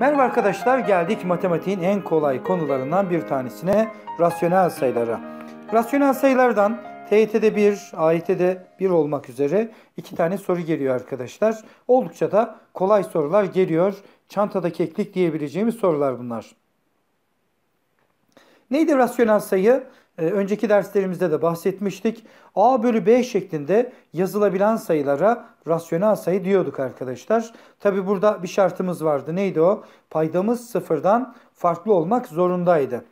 Merhaba arkadaşlar geldik matematiğin en kolay konularından bir tanesine rasyonel sayılara. Rasyonel sayılardan TYT'de 1, AYT'de 1 olmak üzere iki tane soru geliyor arkadaşlar. Oldukça da kolay sorular geliyor. Çantada keklik diyebileceğimiz sorular bunlar. Neydi rasyonel sayı? Ee, önceki derslerimizde de bahsetmiştik. A bölü B şeklinde yazılabilen sayılara rasyonel sayı diyorduk arkadaşlar. Tabi burada bir şartımız vardı. Neydi o? Paydamız sıfırdan farklı olmak zorundaydı.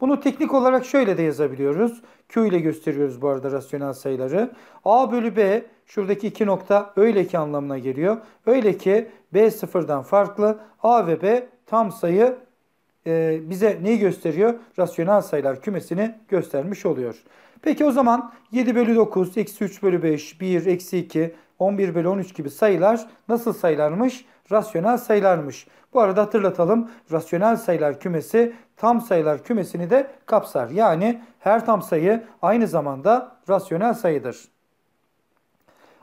Bunu teknik olarak şöyle de yazabiliyoruz. Q ile gösteriyoruz bu arada rasyonel sayıları. A bölü B şuradaki iki nokta öyle ki anlamına geliyor. Öyle ki B sıfırdan farklı. A ve B tam sayı e, bize neyi gösteriyor? Rasyonel sayılar kümesini göstermiş oluyor. Peki o zaman 7 bölü 9, eksi 3 bölü 5, 1, eksi 2, 11 bölü 13 gibi sayılar nasıl sayılarmış? Rasyonel sayılarmış. Bu arada hatırlatalım rasyonel sayılar kümesi tam sayılar kümesini de kapsar. Yani her tam sayı aynı zamanda rasyonel sayıdır.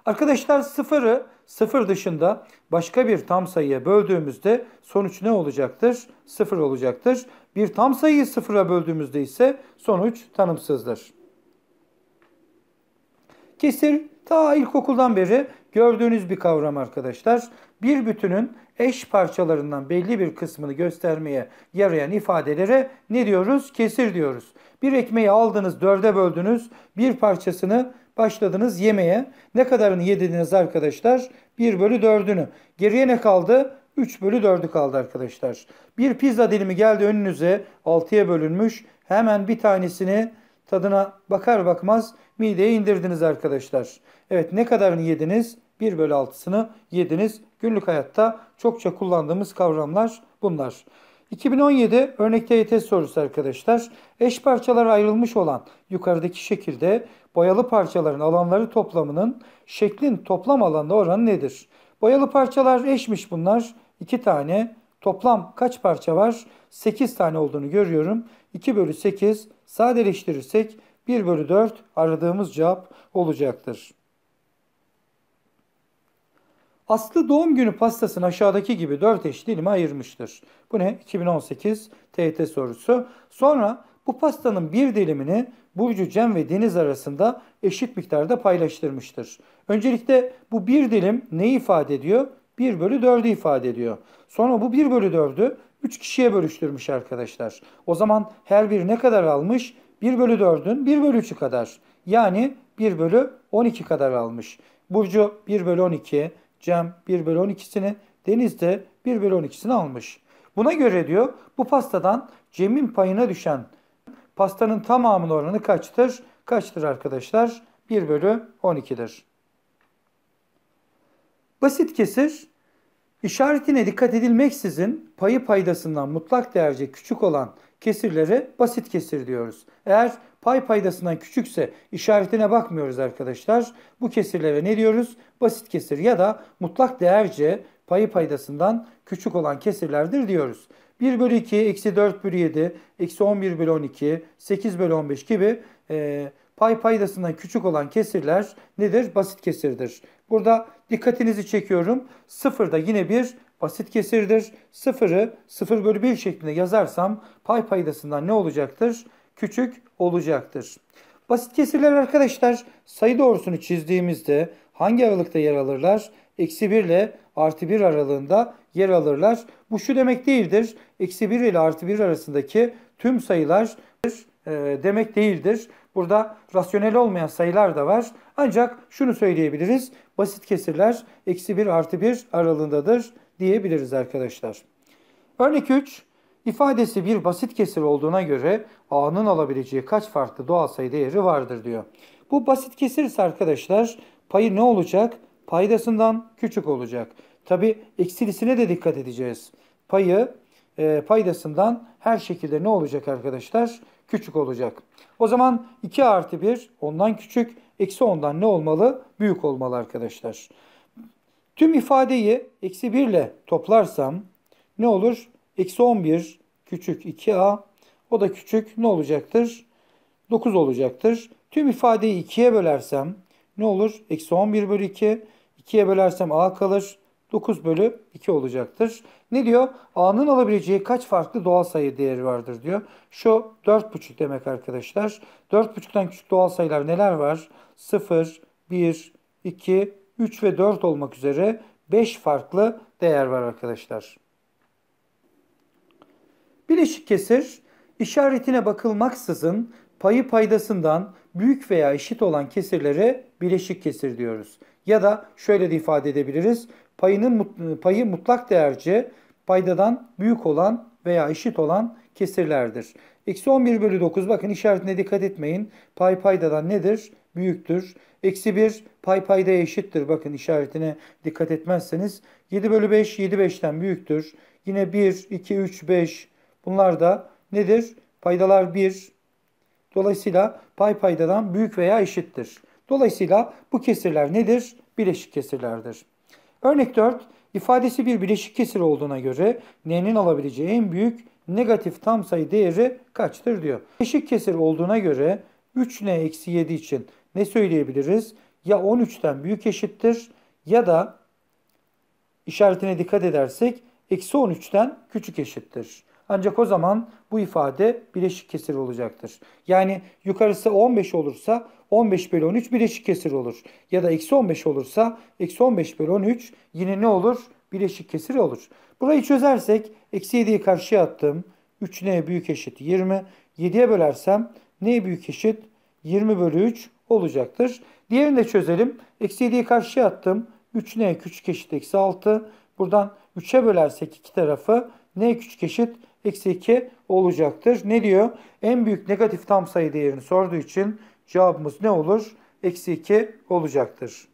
Arkadaşlar sıfırı Sıfır dışında başka bir tam sayıya böldüğümüzde sonuç ne olacaktır? Sıfır olacaktır. Bir tam sayıyı sıfıra böldüğümüzde ise sonuç tanımsızdır. Kesir ta ilkokuldan beri gördüğünüz bir kavram arkadaşlar. Bir bütünün eş parçalarından belli bir kısmını göstermeye yarayan ifadelere ne diyoruz? Kesir diyoruz. Bir ekmeği aldınız, dörde böldünüz, bir parçasını Başladınız yemeğe. Ne kadarını yediniz arkadaşlar? 1 bölü 4'ünü. Geriye ne kaldı? 3 bölü 4'ü kaldı arkadaşlar. Bir pizza dilimi geldi önünüze. 6'ya bölünmüş. Hemen bir tanesini tadına bakar bakmaz mideye indirdiniz arkadaşlar. Evet ne kadarını yediniz? 1 bölü 6'sını yediniz. Günlük hayatta çokça kullandığımız kavramlar bunlar. 2017 örnekte test sorusu arkadaşlar. Eş parçalara ayrılmış olan yukarıdaki şekilde boyalı parçaların alanları toplamının şeklin toplam alanda oranı nedir? Boyalı parçalar eşmiş bunlar. 2 tane. Toplam kaç parça var? 8 tane olduğunu görüyorum. 2 bölü 8 sadeleştirirsek 1 bölü 4 aradığımız cevap olacaktır. Aslı doğum günü pastasını aşağıdaki gibi 4 eş dilime ayırmıştır. Bu ne? 2018 TET sorusu. Sonra bu pastanın bir dilimini Burcu, Cem ve Deniz arasında eşit miktarda paylaştırmıştır. Öncelikle bu bir dilim neyi ifade ediyor? 1 bölü 4'ü ifade ediyor. Sonra bu 1 bölü 4'ü 3 kişiye bölüştürmüş arkadaşlar. O zaman her biri ne kadar almış? 1 bölü 4'ün 1 bölü 3'ü kadar. Yani 1 bölü 12 kadar almış. Burcu 1 bölü 12, Cem 1 bölü 12'sini, Deniz de 1 bölü 12'sini almış. Buna göre diyor bu pastadan Cem'in payına düşen pastanın tamamının oranı kaçtır? Kaçtır arkadaşlar? 1 bölü 12'dir. Basit kesir işaretine dikkat edilmeksizin payı paydasından mutlak değerce küçük olan kesirlere basit kesir diyoruz. Eğer pay paydasından küçükse işaretine bakmıyoruz arkadaşlar. Bu kesirlere ne diyoruz? Basit kesir ya da mutlak değerce payı paydasından küçük olan kesirlerdir diyoruz. 1 bölü 2, eksi 4 bölü 7, eksi 11 bölü 12, 8 bölü 15 gibi e, pay paydasından küçük olan kesirler nedir? Basit kesirdir. Burada dikkatinizi çekiyorum. Sıfırda yine bir basit kesirdir. Sıfırı 0 bölü 1 şeklinde yazarsam pay paydasından ne olacaktır? Küçük olacaktır. Basit kesirler arkadaşlar sayı doğrusunu çizdiğimizde hangi aralıkta yer alırlar? Eksi 1 ile artı 1 aralığında yer alırlar. Bu şu demek değildir. Eksi 1 ile artı 1 arasındaki tüm sayılar e, demek değildir. Burada rasyonel olmayan sayılar da var. Ancak şunu söyleyebiliriz. Basit kesirler eksi 1 artı 1 aralığındadır diyebiliriz arkadaşlar. Örnek 3. İfadesi bir basit kesir olduğuna göre A'nın alabileceği kaç farklı doğal sayı değeri vardır diyor. Bu basit kesir ise arkadaşlar payı ne olacak? Paydasından küçük olacak. Tabi eksilisine de dikkat edeceğiz. Payı e, paydasından her şekilde ne olacak arkadaşlar? Küçük olacak. O zaman 2 artı 1 ondan küçük, eksi ondan ne olmalı? Büyük olmalı arkadaşlar. Tüm ifadeyi eksi 1 ile toplarsam ne olur? Eksi 11 küçük 2a o da küçük ne olacaktır? 9 olacaktır. Tüm ifadeyi 2'ye bölersem ne olur? Eksi 11 bölü 2. 2'ye bölersem a kalır. 9 bölü 2 olacaktır. Ne diyor? A'nın alabileceği kaç farklı doğal sayı değeri vardır diyor. Şu 4,5 demek arkadaşlar. 4,5'tan küçük doğal sayılar neler var? 0, 1, 2, 3 ve 4 olmak üzere 5 farklı değer var arkadaşlar. Bileşik kesir işaretine bakılmaksızın payı paydasından büyük veya eşit olan kesirlere bileşik kesir diyoruz. Ya da şöyle de ifade edebiliriz. Payının payı mutlak değerci paydadan büyük olan veya eşit olan kesirlerdir. Eksi 11 bölü 9 bakın işaretine dikkat etmeyin. Pay paydadan nedir? büyüktür. Eksi 1 pay payda eşittir. Bakın işaretine dikkat etmezseniz. 7 bölü 5 7 5'ten büyüktür. Yine 1, 2, 3, 5 bunlar da nedir? Paydalar 1. Dolayısıyla pay paydadan büyük veya eşittir. Dolayısıyla bu kesirler nedir? Bileşik kesirlerdir. Örnek 4. ifadesi bir bileşik kesir olduğuna göre n'nin alabileceği en büyük negatif tam sayı değeri kaçtır diyor. Bileşik kesir olduğuna göre 3n-7 için ne söyleyebiliriz? Ya 13'ten büyük eşittir ya da işaretine dikkat edersek eksi 13'ten küçük eşittir. Ancak o zaman bu ifade bileşik kesir olacaktır. Yani yukarısı 15 olursa 15 bölü 13 bileşik kesir olur. Ya da eksi 15 olursa eksi 15 bölü 13 yine ne olur? Bileşik kesir olur. Burayı çözersek eksi 7'yi karşıya attım. 3n büyük eşit 20. 7'ye bölersem n büyük eşit 20 bölü 3 olacaktır. Diğerini de çözelim. Eksi 7'yi karşıya attım. 3n küçük eşit eksi 6. Buradan 3'e bölersek iki tarafı n küçük eşit eksi 2 olacaktır. Ne diyor? En büyük negatif tam sayı değerini sorduğu için cevabımız ne olur? Eksi 2 olacaktır.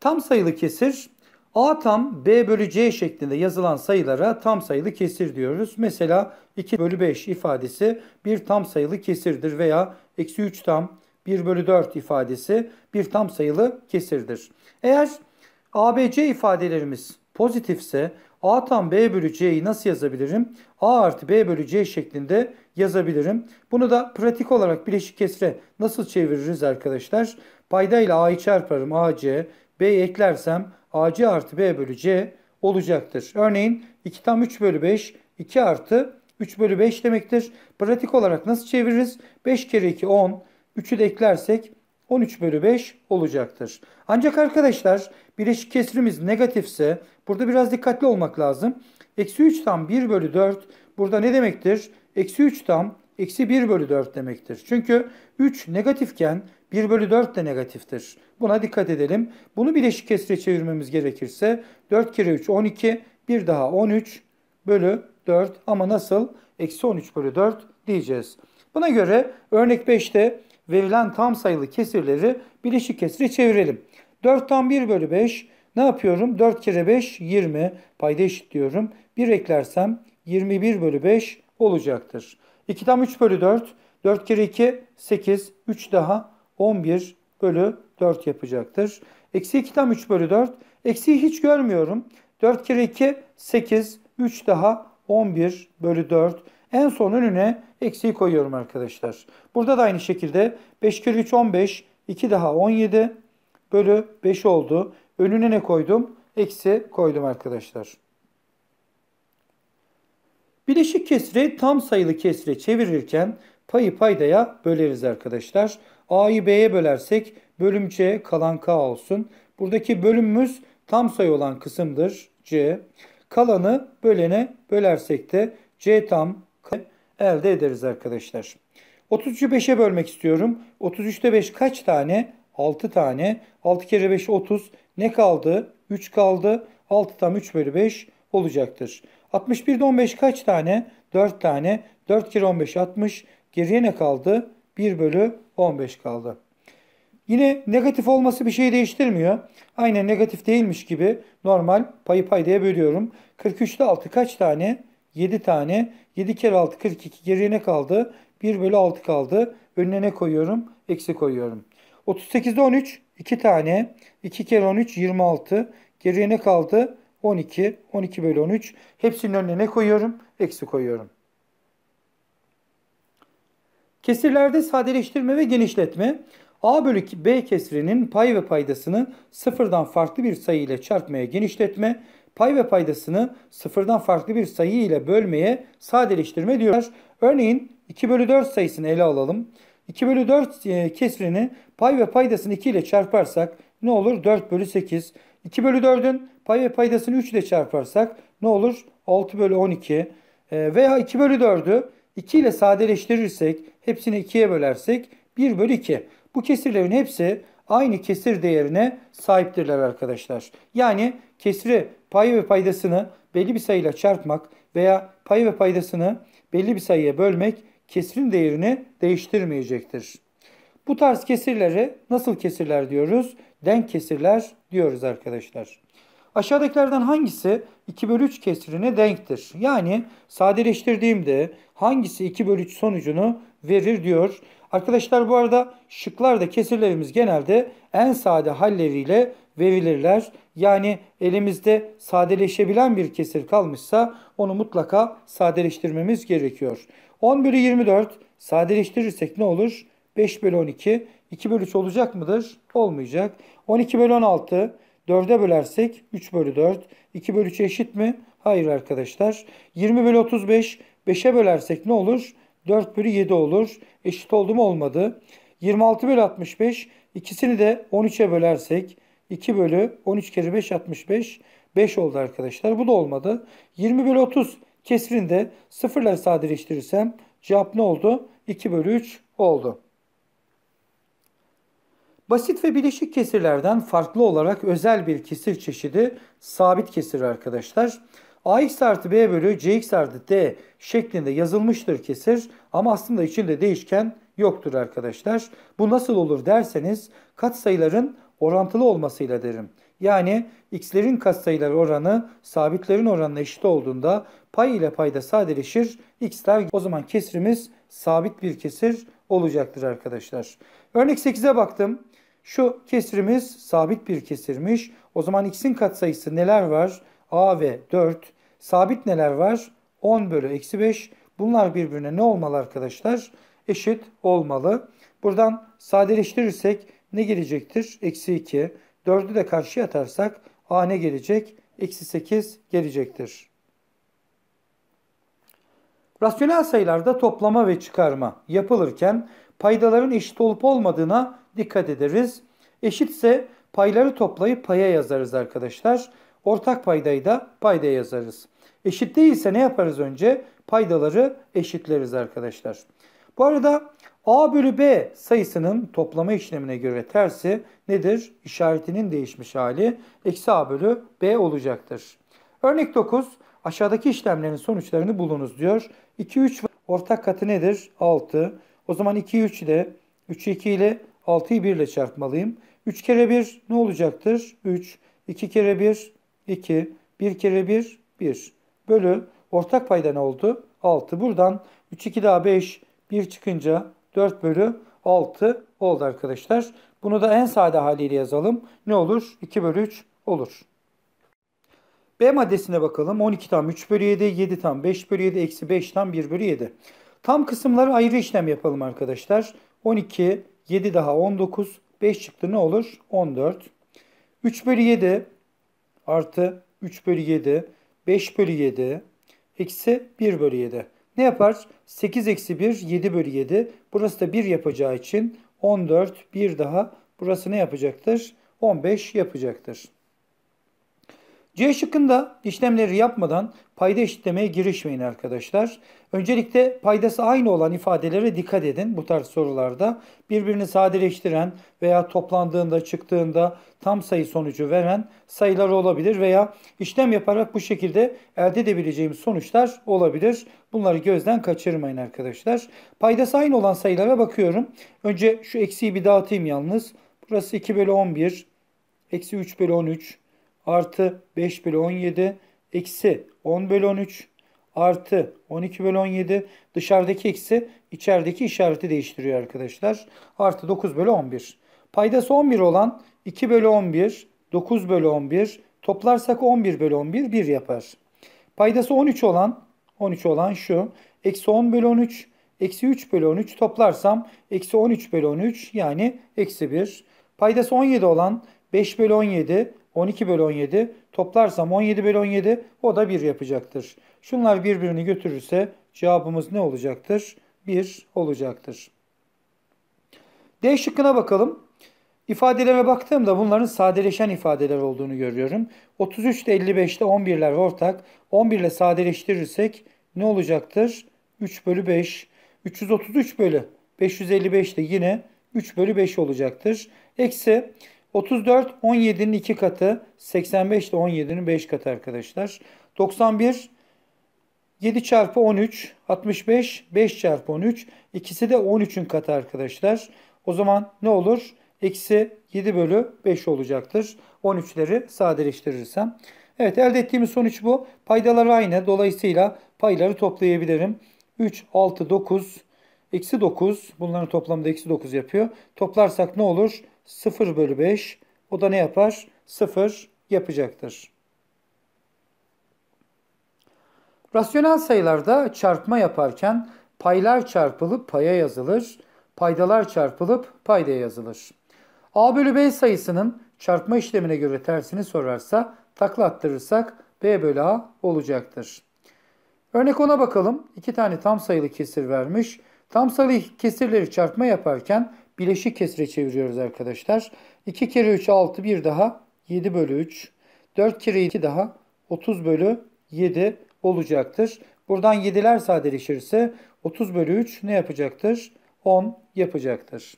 Tam sayılı kesir A tam B bölü C şeklinde yazılan sayılara tam sayılı kesir diyoruz. Mesela 2 bölü 5 ifadesi bir tam sayılı kesirdir veya eksi 3 tam 1 bölü 4 ifadesi bir tam sayılı kesirdir. Eğer ABC ifadelerimiz pozitifse A tam B bölü C'yi nasıl yazabilirim? A artı B bölü C şeklinde yazabilirim. Bunu da pratik olarak bileşik kesre nasıl çeviririz arkadaşlar? Payda ile A'yı çarparım AC. B eklersem AC artı B bölü C olacaktır. Örneğin 2 tam 3 bölü 5 2 artı 3 bölü 5 demektir. Pratik olarak nasıl çeviririz? 5 kere 2 10. 3'ü de eklersek 13 bölü 5 olacaktır. Ancak arkadaşlar bileşik kesirimiz negatifse burada biraz dikkatli olmak lazım. Eksi 3 tam 1 bölü 4 burada ne demektir? Eksi 3 tam eksi 1 bölü 4 demektir. Çünkü 3 negatifken 1 bölü 4 de negatiftir. Buna dikkat edelim. Bunu bileşik kesire çevirmemiz gerekirse 4 kere 3 12, bir daha 13 bölü 4 ama nasıl? Eksi 13 bölü 4 diyeceğiz. Buna göre örnek 5'te verilen tam sayılı kesirleri bileşik kesire çevirelim. tam 1 bölü 5 ne yapıyorum? 4 kere 5 20 payda eşitliyorum. 1 eklersem 21 bölü 5 olacaktır. tam 3 bölü 4 4 kere 2 8 3 daha 11 bölü 4 yapacaktır. Eksi 2 tam 3 bölü 4. Eksiyi hiç görmüyorum. 4 kere 2 8. 3 daha 11 bölü 4. En son önüne eksiyi koyuyorum arkadaşlar. Burada da aynı şekilde 5 kere 3 15. 2 daha 17 bölü 5 oldu. Önüne ne koydum? Eksi koydum arkadaşlar. Bileşik kesre tam sayılı kesre çevirirken payı paydaya böleriz arkadaşlar. A'yı B'ye bölersek bölüm C kalan K olsun. Buradaki bölümümüz tam sayı olan kısımdır C. Kalanı bölene bölersek de C tam elde ederiz arkadaşlar. 33'ü 5'e bölmek istiyorum. 33'te 5 kaç tane? 6 tane. 6 kere 5 30. Ne kaldı? 3 kaldı. 6 tam 3 bölü 5 olacaktır. 61'de 15 kaç tane? 4 tane. 4 kere 15 60. Geriye ne kaldı? 1 bölü 15 kaldı. Yine negatif olması bir şey değiştirmiyor. Aynen negatif değilmiş gibi normal payı paydaya bölüyorum. 43'te 6 kaç tane? 7 tane. 7 kere 6 42 geriye ne kaldı? 1 bölü 6 kaldı. Önüne ne koyuyorum? Eksi koyuyorum. 38'de 13 2 tane. 2 kere 13 26. Geriye ne kaldı? 12. 12 bölü 13. Hepsinin önüne ne koyuyorum? Eksi koyuyorum. Kesirlerde sadeleştirme ve genişletme. A bölü B kesirinin pay ve paydasını sıfırdan farklı bir sayı ile çarpmaya genişletme, pay ve paydasını sıfırdan farklı bir sayı ile bölmeye sadeleştirme diyorlar. Örneğin 2 bölü 4 sayısını ele alalım. 2 bölü 4 e, kesirini pay ve paydasını 2 ile çarparsak ne olur? 4 bölü 8. 2 bölü 4'ün pay ve paydasını 3 ile çarparsak ne olur? 6 bölü 12. E, veya 2 bölü 4'ü 2 ile sadeleştirirsek, hepsini 2'ye bölersek 1 bölü 2. Bu kesirlerin hepsi aynı kesir değerine sahiptirler arkadaşlar. Yani kesri payı ve paydasını belli bir sayıyla çarpmak veya payı ve paydasını belli bir sayıya bölmek kesrin değerini değiştirmeyecektir. Bu tarz kesirleri nasıl kesirler diyoruz? Denk kesirler diyoruz arkadaşlar. Aşağıdakilerden hangisi 2 bölü 3 kesirine denktir? Yani sadeleştirdiğimde hangisi 2 bölü 3 sonucunu verir diyor. Arkadaşlar bu arada şıklarda kesirlerimiz genelde en sade halleriyle verilirler. Yani elimizde sadeleşebilen bir kesir kalmışsa onu mutlaka sadeleştirmemiz gerekiyor. 10 bölü 24 sadeleştirirsek ne olur? 5 bölü 12 2 bölü 3 olacak mıdır? Olmayacak. 12 bölü 16 4'e bölersek 3 bölü 4. 2 bölü 3 eşit mi? Hayır arkadaşlar. 20 bölü 35 5'e bölersek ne olur? 4 bölü 7 olur. Eşit oldu mu? Olmadı. 26 bölü 65 ikisini de 13'e bölersek 2 bölü 13 kere 5 65 5 oldu arkadaşlar. Bu da olmadı. 20 bölü 30 kesrinde sıfırları sadeleştirirsem cevap ne oldu? 2 bölü 3 oldu. Basit ve bileşik kesirlerden farklı olarak özel bir kesir çeşidi sabit kesir arkadaşlar. AX artı B bölü CX artı D şeklinde yazılmıştır kesir ama aslında içinde değişken yoktur arkadaşlar. Bu nasıl olur derseniz katsayıların orantılı olmasıyla derim. Yani x'lerin katsayıları oranı sabitlerin oranına eşit olduğunda pay ile payda sadeleşir. x'ler o zaman kesrimiz sabit bir kesir olacaktır arkadaşlar. Örnek 8'e baktım. Şu kesirimiz sabit bir kesirmiş. O zaman x'in katsayısı neler var? a ve 4. Sabit neler var? 10 bölü eksi 5. Bunlar birbirine ne olmalı arkadaşlar? Eşit olmalı. Buradan sadeleştirirsek ne gelecektir? Eksi 2. 4'ü de karşıya atarsak a ne gelecek? Eksi 8 gelecektir. Rasyonel sayılarda toplama ve çıkarma yapılırken paydaların eşit olup olmadığına dikkat ederiz. Eşitse payları toplayıp paya yazarız arkadaşlar. Ortak paydayı da paydaya yazarız. Eşit değilse ne yaparız önce? Paydaları eşitleriz arkadaşlar. Bu arada A bölü B sayısının toplama işlemine göre tersi nedir? İşaretinin değişmiş hali eksi A bölü B olacaktır. Örnek 9 aşağıdaki işlemlerin sonuçlarını bulunuz diyor. 2, 3 ortak katı nedir? 6. O zaman 2, 3 ile 3, 2 ile 6'yı 1 ile çarpmalıyım. 3 kere 1 ne olacaktır? 3. 2 kere 1 2. 1 kere 1 1. Bölü ortak payda ne oldu? 6. Buradan 3, 2 daha 5. 1 çıkınca 4 bölü 6 oldu arkadaşlar. Bunu da en sade haliyle yazalım. Ne olur? 2 bölü 3 olur. B maddesine bakalım. 12 tam 3 bölü 7, 7 tam 5 bölü 7, eksi 5 tam 1 bölü 7. Tam kısımları ayrı işlem yapalım arkadaşlar. 12, 7 daha 19, 5 çıktı ne olur? 14. 3 bölü 7 artı 3 bölü 7, 5 bölü 7, eksi 1 bölü 7. Ne yapar? 8 eksi 1, 7 bölü 7. Burası da 1 yapacağı için 14, 1 daha. Burası ne yapacaktır? 15 yapacaktır. C şıkkında işlemleri yapmadan payda eşitlemeye girişmeyin arkadaşlar. Öncelikle paydası aynı olan ifadelere dikkat edin bu tarz sorularda. Birbirini sadeleştiren veya toplandığında çıktığında tam sayı sonucu veren sayılar olabilir veya işlem yaparak bu şekilde elde edebileceğimiz sonuçlar olabilir. Bunları gözden kaçırmayın arkadaşlar. Paydası aynı olan sayılara bakıyorum. Önce şu eksiği bir dağıtayım yalnız. Burası 2 bölü 11, eksi 3 bölü 13, artı 5 bölü 17 eksi 10 bölü 13 artı 12 bölü 17 dışarıdaki eksi içerideki işareti değiştiriyor arkadaşlar. Artı 9 bölü 11. Paydası 11 olan 2 bölü 11, 9 bölü 11 toplarsak 11 bölü 11 1 yapar. Paydası 13 olan 13 olan şu. Eksi 10 bölü 13, eksi 3 bölü 13 toplarsam eksi 13 bölü 13 yani eksi 1. Paydası 17 olan 5 bölü 17, 12 bölü 17 toplarsam 17 bölü 17 o da 1 yapacaktır. Şunlar birbirini götürürse cevabımız ne olacaktır? 1 olacaktır. D şıkkına bakalım. İfadelere baktığımda bunların sadeleşen ifadeler olduğunu görüyorum. 33 ile 55'te 11'ler ortak. 11 ile sadeleştirirsek ne olacaktır? 3 bölü 5. 333 bölü 555 de yine 3 bölü 5 olacaktır. Eksi 34 17'nin 2 katı, 85 de 17'nin 5 katı arkadaşlar. 91 7 çarpı 13, 65 5 çarpı 13. ikisi de 13'ün katı arkadaşlar. O zaman ne olur? Eksi 7 bölü 5 olacaktır. 13'leri sadeleştirirsem. Evet elde ettiğimiz sonuç bu. Paydalar aynı. Dolayısıyla payları toplayabilirim. 3, 6, 9, eksi 9. Bunların toplamı da eksi 9 yapıyor. Toplarsak ne olur? 0 bölü 5 o da ne yapar? 0 yapacaktır. Rasyonel sayılarda çarpma yaparken paylar çarpılıp paya yazılır, paydalar çarpılıp paydaya yazılır. A bölü B sayısının çarpma işlemine göre tersini sorarsa takla attırırsak B bölü A olacaktır. Örnek ona bakalım. İki tane tam sayılı kesir vermiş. Tam sayılı kesirleri çarpma yaparken bileşik kesire çeviriyoruz arkadaşlar. 2 kere 3 6 bir daha 7 bölü 3. 4 kere 2 daha 30 bölü 7 olacaktır. Buradan 7'ler sadeleşirse 30 bölü 3 ne yapacaktır? 10 yapacaktır.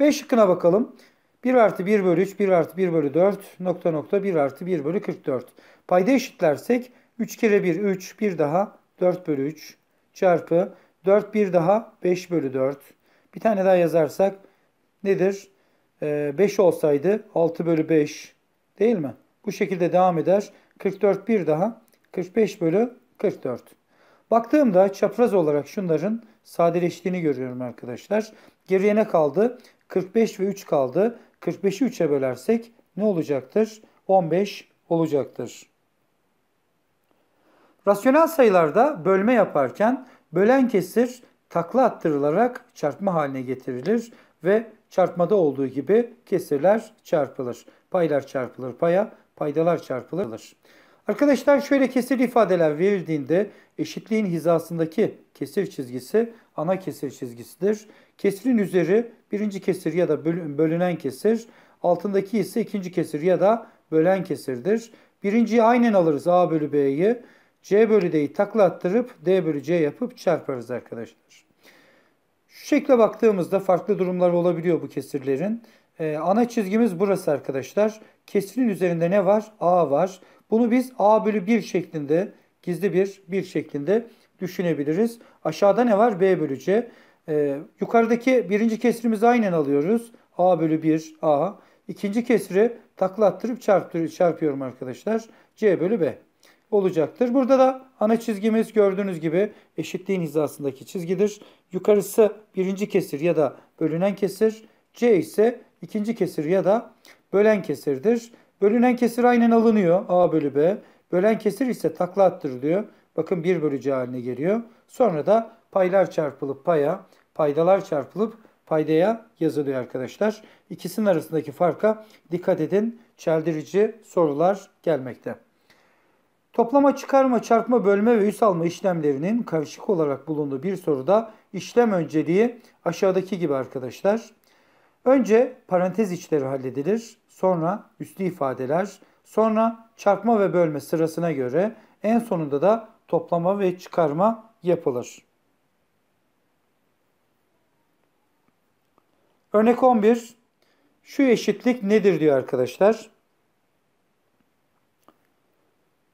B şıkkına bakalım. 1 artı 1 bölü 3, 1 artı 1 bölü 4, nokta nokta 1 artı 1 bölü 44. Payda eşitlersek 3 kere 1 3, 1 daha 4 bölü 3 çarpı 4 1 daha 5 bölü 4 bir tane daha yazarsak nedir? 5 ee, olsaydı 6 bölü 5 değil mi? Bu şekilde devam eder. 44 bir daha. 45 bölü 44. Baktığımda çapraz olarak şunların sadeleştiğini görüyorum arkadaşlar. Geriye ne kaldı? 45 ve 3 kaldı. 45'i 3'e bölersek ne olacaktır? 15 olacaktır. Rasyonel sayılarda bölme yaparken bölen kesir takla attırılarak çarpma haline getirilir ve çarpmada olduğu gibi kesirler çarpılır. Paylar çarpılır paya, paydalar çarpılır. Arkadaşlar şöyle kesir ifadeler verildiğinde eşitliğin hizasındaki kesir çizgisi ana kesir çizgisidir. Kesirin üzeri birinci kesir ya da bölünen kesir, altındaki ise ikinci kesir ya da bölen kesirdir. Birinciyi aynen alırız A bölü B'yi. C bölü D'yi takla attırıp D bölü C yapıp çarparız arkadaşlar. Şu şekle baktığımızda farklı durumlar olabiliyor bu kesirlerin. Ee, ana çizgimiz burası arkadaşlar. Kesirin üzerinde ne var? A var. Bunu biz A bölü 1 şeklinde, gizli bir 1 şeklinde düşünebiliriz. Aşağıda ne var? B bölü C. Ee, yukarıdaki birinci kesrimizi aynen alıyoruz. A bölü 1 A. İkinci kesiri takla attırıp çarpıyorum arkadaşlar. C bölü B olacaktır. Burada da ana çizgimiz gördüğünüz gibi eşitliğin hizasındaki çizgidir. Yukarısı birinci kesir ya da bölünen kesir. C ise ikinci kesir ya da bölen kesirdir. Bölünen kesir aynen alınıyor A bölü B. Bölen kesir ise takla attırılıyor. Bakın 1 bölü C haline geliyor. Sonra da paylar çarpılıp paya, paydalar çarpılıp paydaya yazılıyor arkadaşlar. İkisinin arasındaki farka dikkat edin. Çeldirici sorular gelmekte. Toplama, çıkarma, çarpma, bölme ve üs alma işlemlerinin karışık olarak bulunduğu bir soruda işlem önceliği aşağıdaki gibi arkadaşlar. Önce parantez içleri halledilir, sonra üslü ifadeler, sonra çarpma ve bölme sırasına göre en sonunda da toplama ve çıkarma yapılır. Örnek 11. Şu eşitlik nedir diyor arkadaşlar.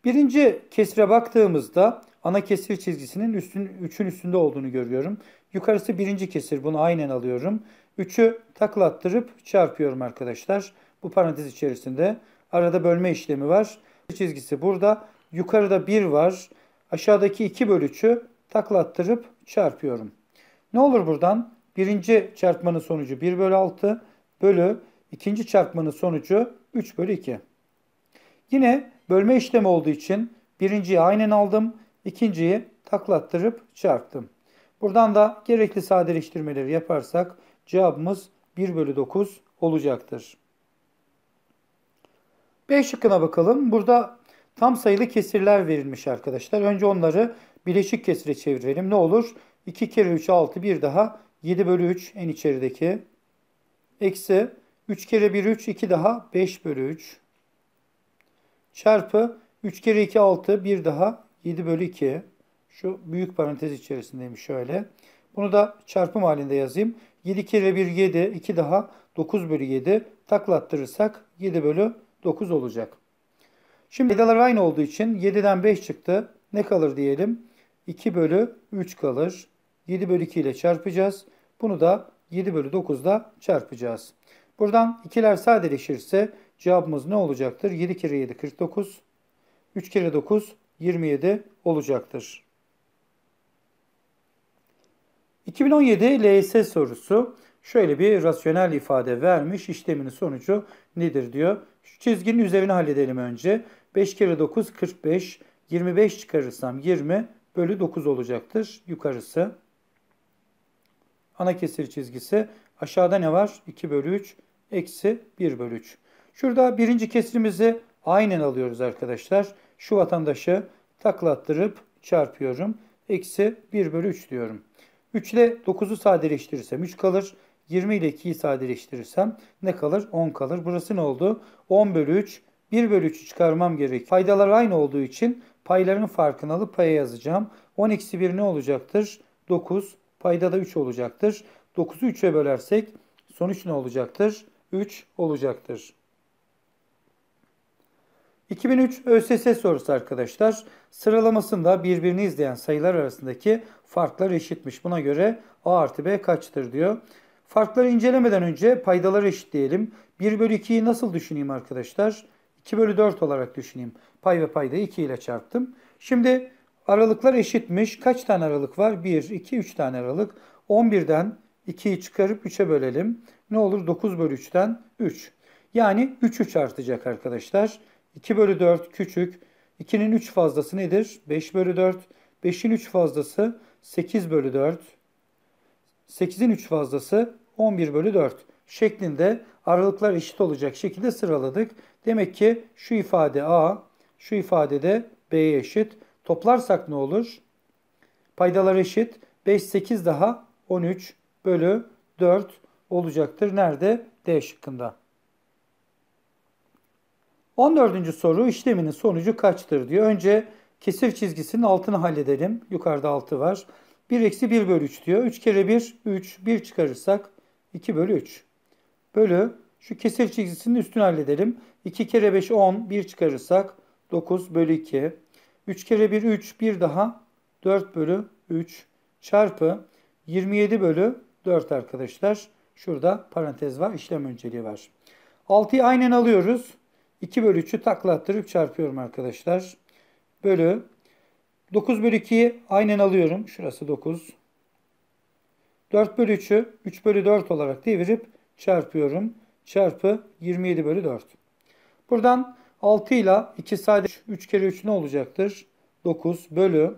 Birinci kesir'e baktığımızda ana kesir çizgisinin üstün, üçün üstünde olduğunu görüyorum. Yukarısı birinci kesir. Bunu aynen alıyorum. Üçü taklattırıp çarpıyorum arkadaşlar. Bu parantez içerisinde. Arada bölme işlemi var. Çizgisi burada. Yukarıda 1 var. Aşağıdaki 2 bölü 3'ü taklattırıp çarpıyorum. Ne olur buradan? Birinci çarpmanın sonucu 1 bölü 6 bölü ikinci çarpmanın sonucu 3 bölü 2. Yine Bölme işlemi olduğu için birinciyi aynen aldım. ikinciyi taklattırıp çarptım. Buradan da gerekli sadeleştirmeleri yaparsak cevabımız 1 bölü 9 olacaktır. B şıkkına bakalım. Burada tam sayılı kesirler verilmiş arkadaşlar. Önce onları bileşik kesire çevirelim. Ne olur? 2 kere 3 6 bir daha 7 bölü 3 en içerideki. Eksi 3 kere 1 3 2 daha 5 bölü 3 çarpı 3 kere 2 6 bir daha 7 bölü 2. Şu büyük parantez içerisindeyim şöyle. Bunu da çarpım halinde yazayım. 7 kere 1 7 2 daha 9 bölü 7 taklattırırsak 7 bölü 9 olacak. Şimdi paydalar aynı olduğu için 7'den 5 çıktı. Ne kalır diyelim? 2 bölü 3 kalır. 7 bölü 2 ile çarpacağız. Bunu da 7 bölü 9 ile çarpacağız. Buradan ikiler sadeleşirse Cevabımız ne olacaktır? 7 kere 7 49. 3 kere 9 27 olacaktır. 2017 LS sorusu şöyle bir rasyonel ifade vermiş. İşleminin sonucu nedir diyor. Şu çizginin üzerine halledelim önce. 5 kere 9 45. 25 çıkarırsam 20 bölü 9 olacaktır. Yukarısı. Ana kesir çizgisi. Aşağıda ne var? 2 bölü 3 eksi 1 bölü 3. Şurada birinci kesrimizi aynen alıyoruz arkadaşlar. Şu vatandaşı taklattırıp çarpıyorum. Eksi 1 bölü 3 diyorum. 3 ile 9'u sadeleştirirsem 3 kalır. 20 ile 2'yi sadeleştirirsem ne kalır? 10 kalır. Burası ne oldu? 10 bölü 3. 1 bölü 3'ü çıkarmam gerek. Faydalar aynı olduğu için payların farkını alıp paya yazacağım. 10 eksi 1 ne olacaktır? 9. Payda da 3 olacaktır. 9'u 3'e bölersek sonuç ne olacaktır? 3 olacaktır. 2003 ÖSS sorusu arkadaşlar. Sıralamasında birbirini izleyen sayılar arasındaki farklar eşitmiş. Buna göre A artı B kaçtır diyor. Farkları incelemeden önce paydaları eşitleyelim. 1 bölü 2'yi nasıl düşüneyim arkadaşlar? 2 bölü 4 olarak düşüneyim. Pay ve payda 2 ile çarptım. Şimdi aralıklar eşitmiş. Kaç tane aralık var? 1, 2, 3 tane aralık. 11'den 2'yi çıkarıp 3'e bölelim. Ne olur? 9 bölü 3'ten 3. Yani 3 3 artacak arkadaşlar. 2 bölü 4 küçük. 2'nin 3 fazlası nedir? 5 bölü 4. 5'in 3 fazlası 8 bölü 4. 8'in 3 fazlası 11 bölü 4 şeklinde aralıklar eşit olacak şekilde sıraladık. Demek ki şu ifade A, şu ifade de B'ye eşit. Toplarsak ne olur? Paydalar eşit. 5, 8 daha 13 bölü 4 olacaktır. Nerede? D şıkkında. 14. soru işleminin sonucu kaçtır diyor. Önce kesir çizgisinin altını halledelim. Yukarıda 6 var. 1 eksi 1 bölü 3 diyor. 3 kere 1, 3. 1 çıkarırsak 2 bölü 3. Bölü şu kesir çizgisinin üstünü halledelim. 2 kere 5, 10. 1 çıkarırsak 9 bölü 2. 3 kere 1, 3. 1 daha 4 bölü 3 çarpı 27 bölü 4 arkadaşlar. Şurada parantez var. işlem önceliği var. 6'yı aynen alıyoruz. 2 bölü 3'ü takla attırıp çarpıyorum arkadaşlar. Bölü 9 bölü 2'yi aynen alıyorum. Şurası 9. 4 bölü 3'ü 3 bölü 4 olarak devirip çarpıyorum. Çarpı 27 bölü 4. Buradan 6 ile 2 sadece 3 kere 3 ne olacaktır? 9 bölü.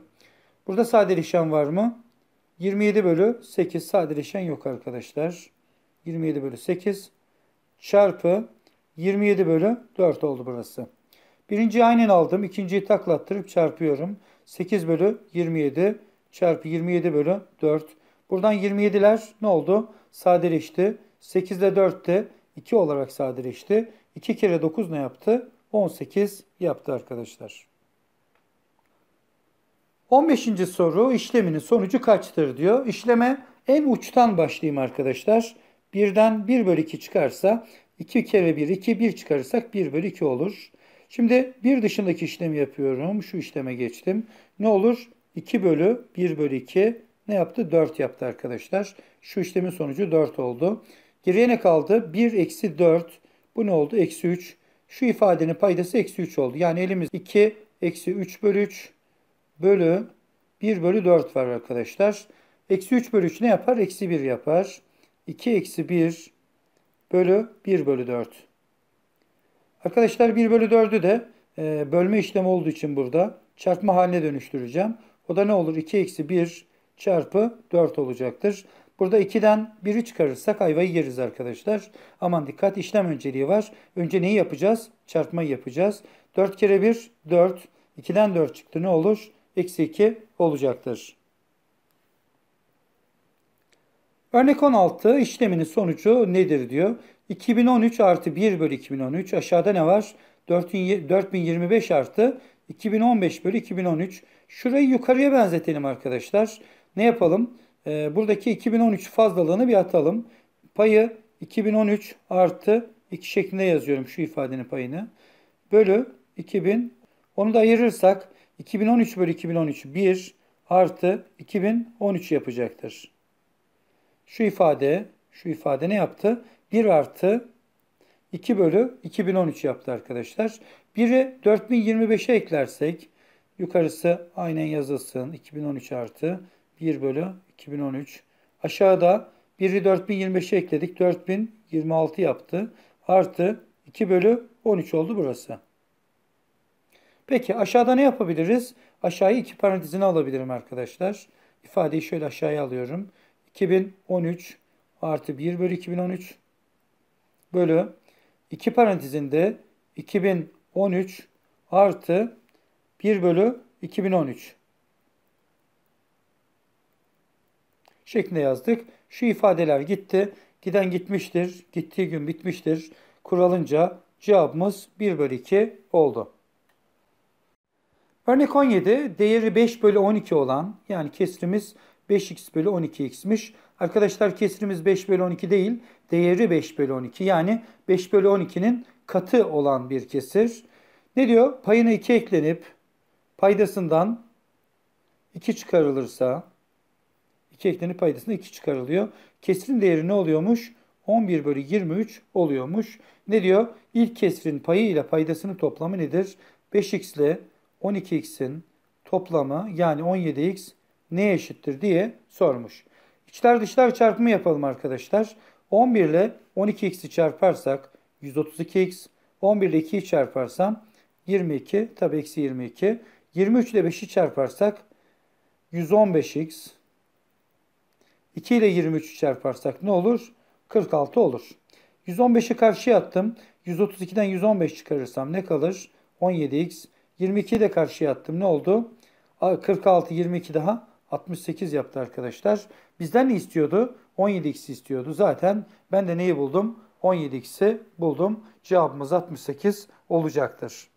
Burada sadeleşen var mı? 27 bölü 8 sadeleşen yok arkadaşlar. 27 bölü 8 çarpı 27 bölü 4 oldu burası. Birinciyi aynen aldım. İkinciyi taklattırıp çarpıyorum. 8 bölü 27 çarpı 27 bölü 4. Buradan 27'ler ne oldu? Sadeleşti. 8 ile 4 de 2 olarak sadeleşti. 2 kere 9 ne yaptı? 18 yaptı arkadaşlar. 15. soru işleminin sonucu kaçtır diyor. İşleme en uçtan başlayayım arkadaşlar. Birden 1 bölü 2 çıkarsa 2 kere 1, 2, 1 çıkarırsak 1 bölü 2 olur. Şimdi 1 dışındaki işlemi yapıyorum. Şu işleme geçtim. Ne olur? 2 bölü 1 bölü 2 ne yaptı? 4 yaptı arkadaşlar. Şu işlemin sonucu 4 oldu. Geriye ne kaldı? 1 eksi 4. Bu ne oldu? Eksi 3. Şu ifadenin paydası eksi 3 oldu. Yani elimiz 2 eksi 3 bölü 3 bölü 1 bölü 4 var arkadaşlar. Eksi 3 bölü 3 ne yapar? Eksi 1 yapar. 2 eksi 1 bölü 1 bölü 4. Arkadaşlar 1 bölü 4'ü de e, bölme işlemi olduğu için burada çarpma haline dönüştüreceğim. O da ne olur? 2 eksi 1 çarpı 4 olacaktır. Burada 2'den 1'i çıkarırsak ayvayı yeriz arkadaşlar. Aman dikkat işlem önceliği var. Önce neyi yapacağız? Çarpmayı yapacağız. 4 kere 1 4. 2'den 4 çıktı ne olur? Eksi 2 olacaktır. Örnek 16 işleminin sonucu nedir diyor. 2013 artı 1 bölü 2013 aşağıda ne var? 4025 artı 2015 bölü 2013. Şurayı yukarıya benzetelim arkadaşlar. Ne yapalım? E, buradaki 2013 fazlalığını bir atalım. Payı 2013 artı 2 şeklinde yazıyorum şu ifadenin payını. Bölü 2000. Onu da ayırırsak 2013 bölü 2013 1 artı 2013 yapacaktır. Şu ifade, şu ifade ne yaptı? 1 artı 2 bölü 2013 yaptı arkadaşlar. 1'i 4025'e eklersek yukarısı aynen yazılsın. 2013 artı 1 bölü 2013. Aşağıda 1'i 4025'e ekledik. 4026 yaptı. Artı 2 bölü 13 oldu burası. Peki aşağıda ne yapabiliriz? Aşağıyı iki parantezine alabilirim arkadaşlar. İfadeyi şöyle aşağıya alıyorum. 2013 artı 1 bölü 2013 bölü 2 parantezinde 2013 artı 1 bölü 2013 şeklinde yazdık. Şu ifadeler gitti. Giden gitmiştir. Gittiği gün bitmiştir. Kuralınca cevabımız 1 bölü 2 oldu. Örnek 17 değeri 5 bölü 12 olan yani kesrimiz 5x bölü 12x'miş. Arkadaşlar kesrimiz 5 bölü 12 değil. Değeri 5 bölü 12. Yani 5 bölü 12'nin katı olan bir kesir. Ne diyor? Payına 2 eklenip paydasından 2 çıkarılırsa 2 eklenip paydasından 2 çıkarılıyor. Kesrin değeri ne oluyormuş? 11 bölü 23 oluyormuş. Ne diyor? İlk kesrin payı ile paydasının toplamı nedir? 5x ile 12x'in toplamı yani 17x ne eşittir diye sormuş. İçler dışlar çarpımı yapalım arkadaşlar. 11 ile 12x'i çarparsak 132x, 11 ile 2'yi çarparsam 22, tabi eksi 22. 23 ile 5'i çarparsak 115x. 2 ile 23'ü çarparsak ne olur? 46 olur. 115'i karşıya attım. 132'den 115 çıkarırsam ne kalır? 17x. 22'yi de karşıya attım. Ne oldu? 46, 22 daha 68 yaptı arkadaşlar. Bizden ne istiyordu? 17x istiyordu. Zaten ben de neyi buldum? 17x'i buldum. Cevabımız 68 olacaktır.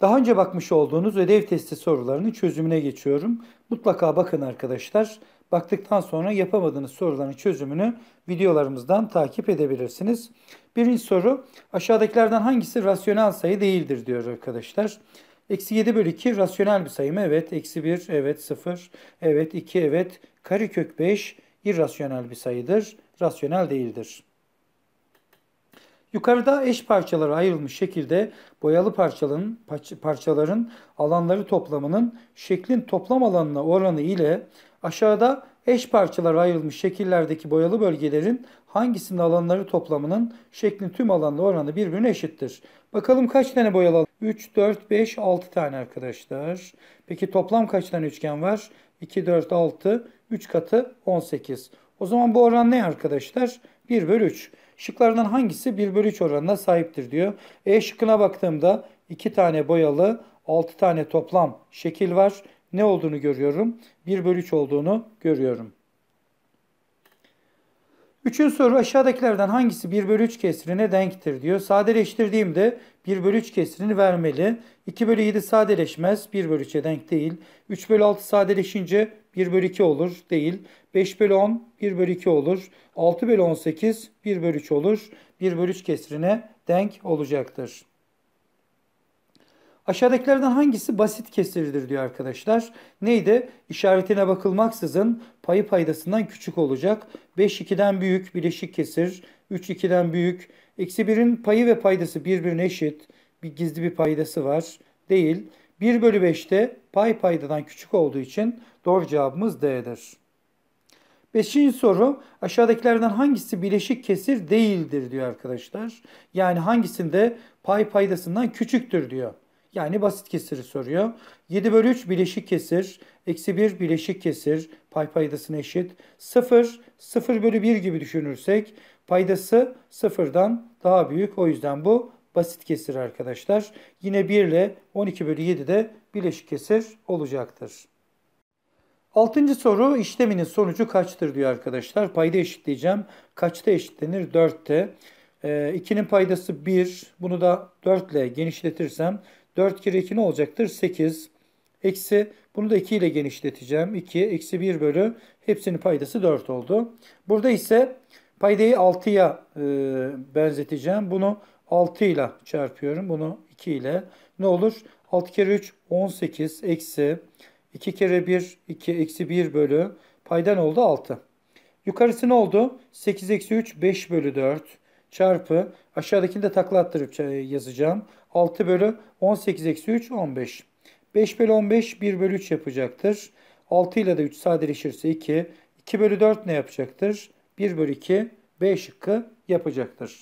Daha önce bakmış olduğunuz ödev testi sorularının çözümüne geçiyorum. Mutlaka bakın arkadaşlar. Baktıktan sonra yapamadığınız soruların çözümünü videolarımızdan takip edebilirsiniz. Birinci soru aşağıdakilerden hangisi rasyonel sayı değildir diyor arkadaşlar. Arkadaşlar. Eksi 7 bölü 2 rasyonel bir sayı mı? Evet. Eksi 1, evet. 0, evet. 2, evet. Karekök 5 irrasyonel bir sayıdır. Rasyonel değildir. Yukarıda eş parçalara ayrılmış şekilde boyalı parçaların, parçaların alanları toplamının şeklin toplam alanına oranı ile aşağıda eş parçalara ayrılmış şekillerdeki boyalı bölgelerin hangisinde alanları toplamının şeklin tüm alanla oranı birbirine eşittir. Bakalım kaç tane boyalı alan? 3, 4, 5, 6 tane arkadaşlar. Peki toplam kaç tane üçgen var? 2, 4, 6, 3 katı 18. O zaman bu oran ne arkadaşlar? 1 bölü 3. Şıklardan hangisi 1 bölü 3 oranına sahiptir diyor. E şıkkına baktığımda 2 tane boyalı, 6 tane toplam şekil var ne olduğunu görüyorum? 1 bölü 3 olduğunu görüyorum. Üçüncü soru aşağıdakilerden hangisi 1 bölü 3 kesrine denktir diyor. Sadeleştirdiğimde 1 bölü 3 kesrini vermeli. 2 bölü 7 sadeleşmez 1 bölü 3'e denk değil. 3 bölü 6 sadeleşince 1 bölü 2 olur değil. 5 bölü 10 1 bölü 2 olur. 6 bölü 18 1 bölü 3 olur. 1 bölü 3 kesrine denk olacaktır. Aşağıdakilerden hangisi basit kesirdir diyor arkadaşlar. Neydi? İşaretine bakılmaksızın payı paydasından küçük olacak. 5 2'den büyük bileşik kesir. 3 2'den büyük. Eksi 1'in payı ve paydası birbirine eşit. Bir gizli bir paydası var. Değil. 1 bölü 5'te pay paydadan küçük olduğu için doğru cevabımız D'dir. Beşinci soru aşağıdakilerden hangisi bileşik kesir değildir diyor arkadaşlar. Yani hangisinde pay paydasından küçüktür diyor. Yani basit kesiri soruyor. 7 bölü 3 bileşik kesir. Eksi 1 bileşik kesir. Pay paydasına eşit. 0, 0 bölü 1 gibi düşünürsek paydası 0'dan daha büyük. O yüzden bu basit kesir arkadaşlar. Yine 1 ile 12 bölü 7 de bileşik kesir olacaktır. Altıncı soru işleminin sonucu kaçtır diyor arkadaşlar. Payda eşitleyeceğim. Kaçta eşitlenir? 4'te. 2'nin ee, paydası 1. Bunu da 4 ile genişletirsem 4 kere 2 ne olacaktır? 8. Eksi bunu da 2 ile genişleteceğim. 2 eksi 1 bölü hepsinin paydası 4 oldu. Burada ise paydayı 6'ya e, benzeteceğim. Bunu 6 ile çarpıyorum. Bunu 2 ile. Ne olur? 6 kere 3 18 eksi 2 kere 1 2 eksi 1 bölü paydan oldu 6. Yukarısı ne oldu? 8 eksi 3 5 bölü 4 çarpı aşağıdakini de takla attırıp e, yazacağım. 6 bölü 18 eksi 3 15. 5 bölü 15 1 bölü 3 yapacaktır. 6 ile de 3 sadeleşirse 2. 2 bölü 4 ne yapacaktır? 1 bölü 2 B şıkkı yapacaktır.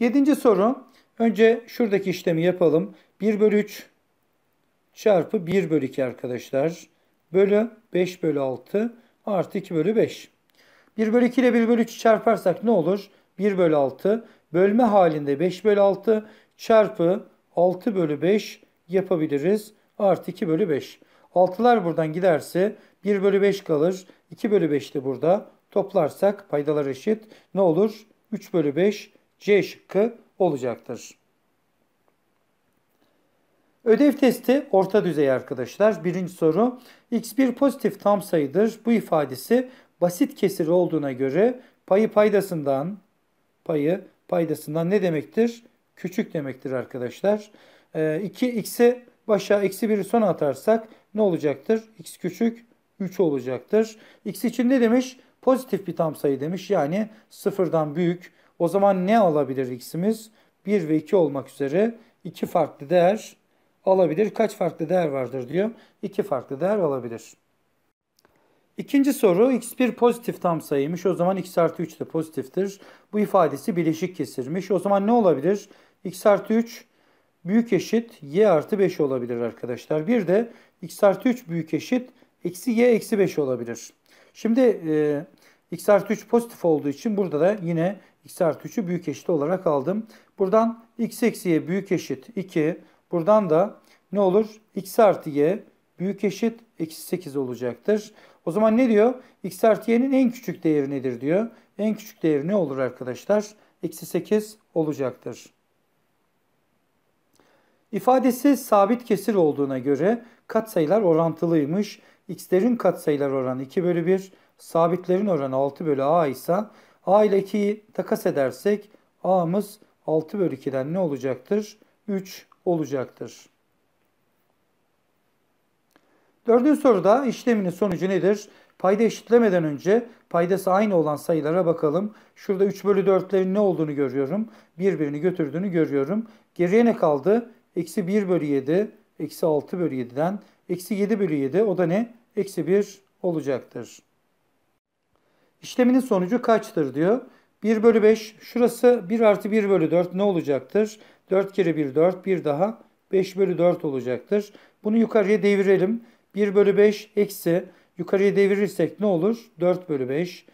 7. soru. Önce şuradaki işlemi yapalım. 1 bölü 3 çarpı 1 bölü 2 arkadaşlar. Bölü 5 bölü 6 artı 2 bölü 5. 1 bölü 2 ile 1 bölü 3 çarparsak ne olur? 1 bölü 6 bölme halinde 5 bölü 6 çarpı 6 bölü 5 yapabiliriz. Artı 2 bölü 5. 6'lar buradan giderse 1 bölü 5 kalır. 2 bölü 5 de burada. Toplarsak paydalar eşit. Ne olur? 3 bölü 5 C şıkkı olacaktır. Ödev testi orta düzey arkadaşlar. Birinci soru x1 pozitif tam sayıdır. Bu ifadesi basit kesir olduğuna göre payı paydasından payı paydasından ne demektir? Küçük demektir arkadaşlar. 2 ee, x'i başa eksi 1'i sona atarsak ne olacaktır? x küçük 3 olacaktır. x için ne demiş? Pozitif bir tam sayı demiş. Yani sıfırdan büyük. O zaman ne alabilir x'imiz? 1 ve 2 olmak üzere 2 farklı değer alabilir. Kaç farklı değer vardır diyor. 2 farklı değer alabilir. İkinci soru x1 pozitif tam sayıymış. O zaman x artı 3 de pozitiftir. Bu ifadesi bileşik kesirmiş. O zaman ne olabilir? x artı 3 büyük eşit y artı 5 olabilir arkadaşlar. Bir de x artı 3 büyük eşit eksi y eksi 5 olabilir. Şimdi e, x artı 3 pozitif olduğu için burada da yine x artı 3'ü büyük eşit olarak aldım. Buradan x eksi y büyük eşit 2. Buradan da ne olur? x artı y büyük eşit eksi 8 olacaktır. O zaman ne diyor? X artı y'nin en küçük değeri nedir diyor. En küçük değeri ne olur arkadaşlar? Eksi 8 olacaktır. İfadesi sabit kesir olduğuna göre katsayılar orantılıymış. X'lerin katsayılar oranı 2 bölü 1, sabitlerin oranı 6 bölü A ise A ile 2'yi takas edersek A'mız 6 bölü 2'den ne olacaktır? 3 olacaktır. Dördüncü soruda işleminin sonucu nedir? Payda eşitlemeden önce paydası aynı olan sayılara bakalım. Şurada 3 bölü 4'lerin ne olduğunu görüyorum. Birbirini götürdüğünü görüyorum. Geriye ne kaldı? Eksi 1 bölü 7, eksi 6 bölü 7'den. Eksi 7 bölü 7 o da ne? Eksi 1 olacaktır. İşleminin sonucu kaçtır diyor. 1 bölü 5 şurası 1 artı 1 bölü 4 ne olacaktır? 4 kere 1 4 bir daha 5 bölü 4 olacaktır. Bunu yukarıya devirelim. 1 bölü 5 eksi yukarıya devirirsek ne olur? 4 bölü 5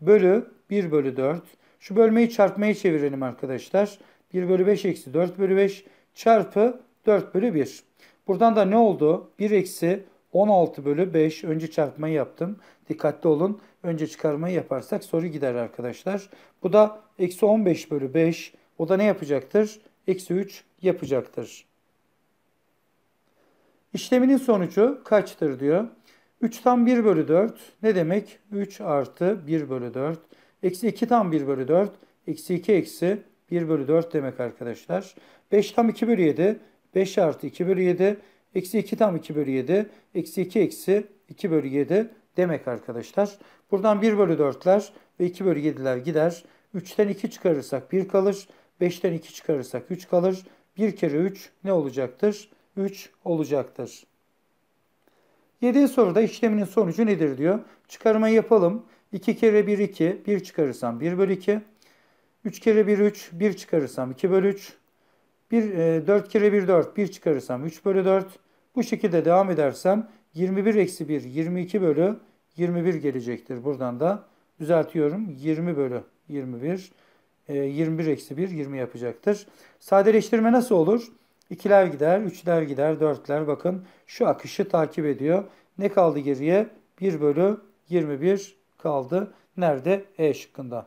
bölü 1 bölü 4. Şu bölmeyi çarpmaya çevirelim arkadaşlar. 1 bölü 5 eksi 4 bölü 5 çarpı 4 bölü 1. Buradan da ne oldu? 1 eksi 16 bölü 5 önce çarpmayı yaptım. Dikkatli olun. Önce çıkarmayı yaparsak soru gider arkadaşlar. Bu da eksi 15 bölü 5. O da ne yapacaktır? Eksi 3 yapacaktır. İşleminin sonucu kaçtır diyor. 3 tam 1 bölü 4 ne demek? 3 artı 1 bölü 4. Eksi 2 tam 1 bölü 4. Eksi 2 eksi 1 bölü 4 demek arkadaşlar. 5 tam 2 bölü 7. 5 artı 2 bölü 7. Eksi 2 tam 2 bölü 7. Eksi 2 eksi 2 bölü 7 demek arkadaşlar. Buradan 1 bölü 4'ler ve 2 bölü 7'ler gider. 3'ten 2 çıkarırsak 1 kalır. 5'ten 2 çıkarırsak 3 kalır. 1 kere 3 ne olacaktır? 3 olacaktır. 7. soruda işleminin sonucu nedir diyor. Çıkarma yapalım. 2 kere 1 2, 1 çıkarırsam 1 bölü 2. 3 kere 1 3, 1 çıkarırsam 2 bölü 3. 1, 4 kere 1 4, 1 çıkarırsam 3 bölü 4. Bu şekilde devam edersem 21 eksi 1, 22 bölü 21 gelecektir. Buradan da düzeltiyorum 20 bölü 21. 21 e, eksi 1, 20 yapacaktır. Sadeleştirme nasıl olur? İkiler gider, üçler gider, dörtler bakın şu akışı takip ediyor. Ne kaldı geriye? 1 bölü 21 kaldı. Nerede? E şıkkında.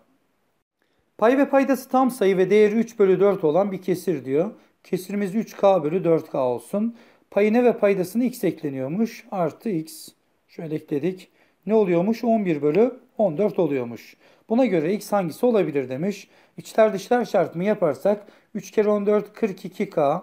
Pay ve paydası tam sayı ve değeri 3 bölü 4 olan bir kesir diyor. Kesirimiz 3K bölü 4K olsun. Payına ve paydasını X ekleniyormuş. Artı X. Şöyle ekledik. Ne oluyormuş? 11 bölü 14 oluyormuş. Buna göre X hangisi olabilir demiş. İçler dışlar çarpımı yaparsak 3 kere 14 42K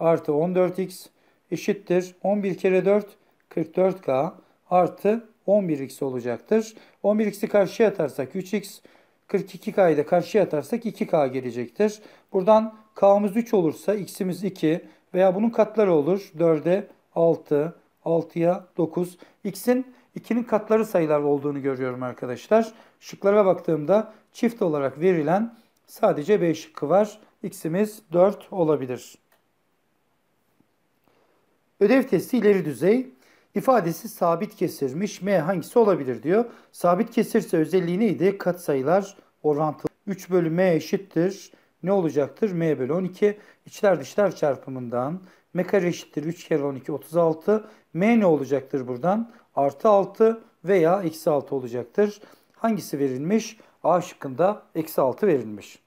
artı 14x eşittir 11 kere 4 44k artı 11x olacaktır. 11x'i karşıya atarsak 3x 42k'yı da karşıya atarsak 2k gelecektir. Buradan k'mız 3 olursa x'imiz 2 veya bunun katları olur. 4'e 6, 6'ya 9. x'in 2'nin katları sayılar olduğunu görüyorum arkadaşlar. Şıklara baktığımda çift olarak verilen sadece B şıkkı var. x'imiz 4 olabilir. Ödev testi ileri düzey. İfadesi sabit kesirmiş. M hangisi olabilir diyor. Sabit kesirse özelliği neydi? Katsayılar orantılı. 3 bölü M eşittir. Ne olacaktır? M bölü 12. İçler dışlar çarpımından. M kare eşittir. 3 kere 12 36. M ne olacaktır buradan? Artı 6 veya eksi 6 olacaktır. Hangisi verilmiş? A şıkkında eksi 6 verilmiş.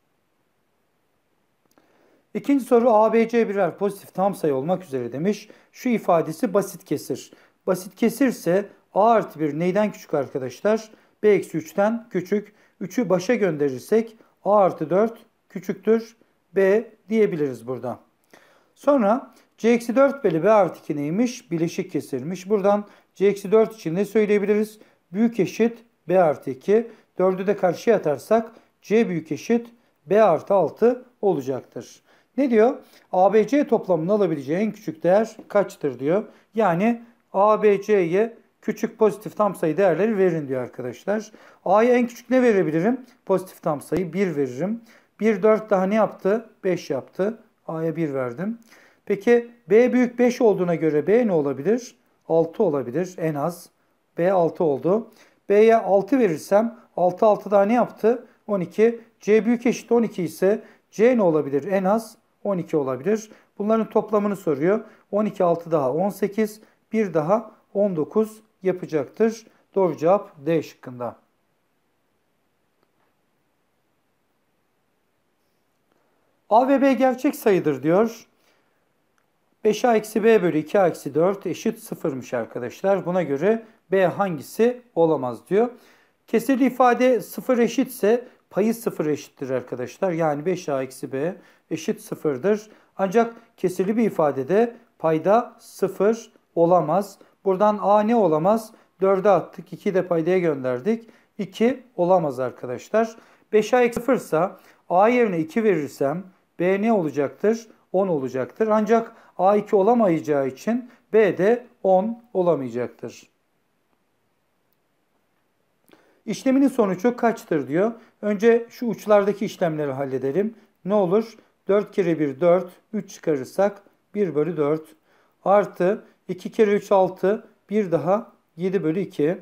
İkinci soru ABC birer pozitif tam sayı olmak üzere demiş. Şu ifadesi basit kesir. Basit kesirse A artı 1 neyden küçük arkadaşlar? B eksi 3'ten küçük. 3'ü başa gönderirsek A artı 4 küçüktür. B diyebiliriz burada. Sonra C eksi 4 beli B artı 2 neymiş? Bileşik kesirmiş. Buradan C eksi 4 için ne söyleyebiliriz? Büyük eşit B artı 2. 4'ü de karşıya atarsak C büyük eşit B artı 6 olacaktır. Ne diyor? ABC toplamını alabileceği en küçük değer kaçtır diyor. Yani ABC'ye küçük pozitif tam sayı değerleri verin diyor arkadaşlar. A'ya en küçük ne verebilirim? Pozitif tam sayı 1 veririm. 1 4 daha ne yaptı? 5 yaptı. A'ya 1 verdim. Peki B büyük 5 olduğuna göre B ne olabilir? 6 olabilir en az. B 6 oldu. B'ye 6 verirsem 6 6 daha ne yaptı? 12. C büyük eşit 12 ise C ne olabilir? En az 12 olabilir. Bunların toplamını soruyor. 12 6 daha 18, bir daha 19 yapacaktır. Doğru cevap D şıkkında. A ve B gerçek sayıdır diyor. 5A eksi B bölü 2A eksi 4 eşit 0'mış arkadaşlar. Buna göre B hangisi olamaz diyor. Kesirli ifade 0 eşitse Payı 0 eşittir arkadaşlar. Yani 5a eksi b eşit 0'dır. Ancak kesirli bir ifadede payda 0 olamaz. Buradan a ne olamaz? 4'e attık. 2'yi de paydaya gönderdik. 2 olamaz arkadaşlar. 5a eksi 0 ise a yerine 2 verirsem b ne olacaktır? 10 olacaktır. Ancak a2 olamayacağı için b de 10 olamayacaktır. İşleminin sonucu kaçtır diyor. Önce şu uçlardaki işlemleri halledelim. Ne olur? 4 kere 1 4, 3 çıkarırsak 1 bölü 4 artı 2 kere 3 6, 1 daha 7 bölü 2.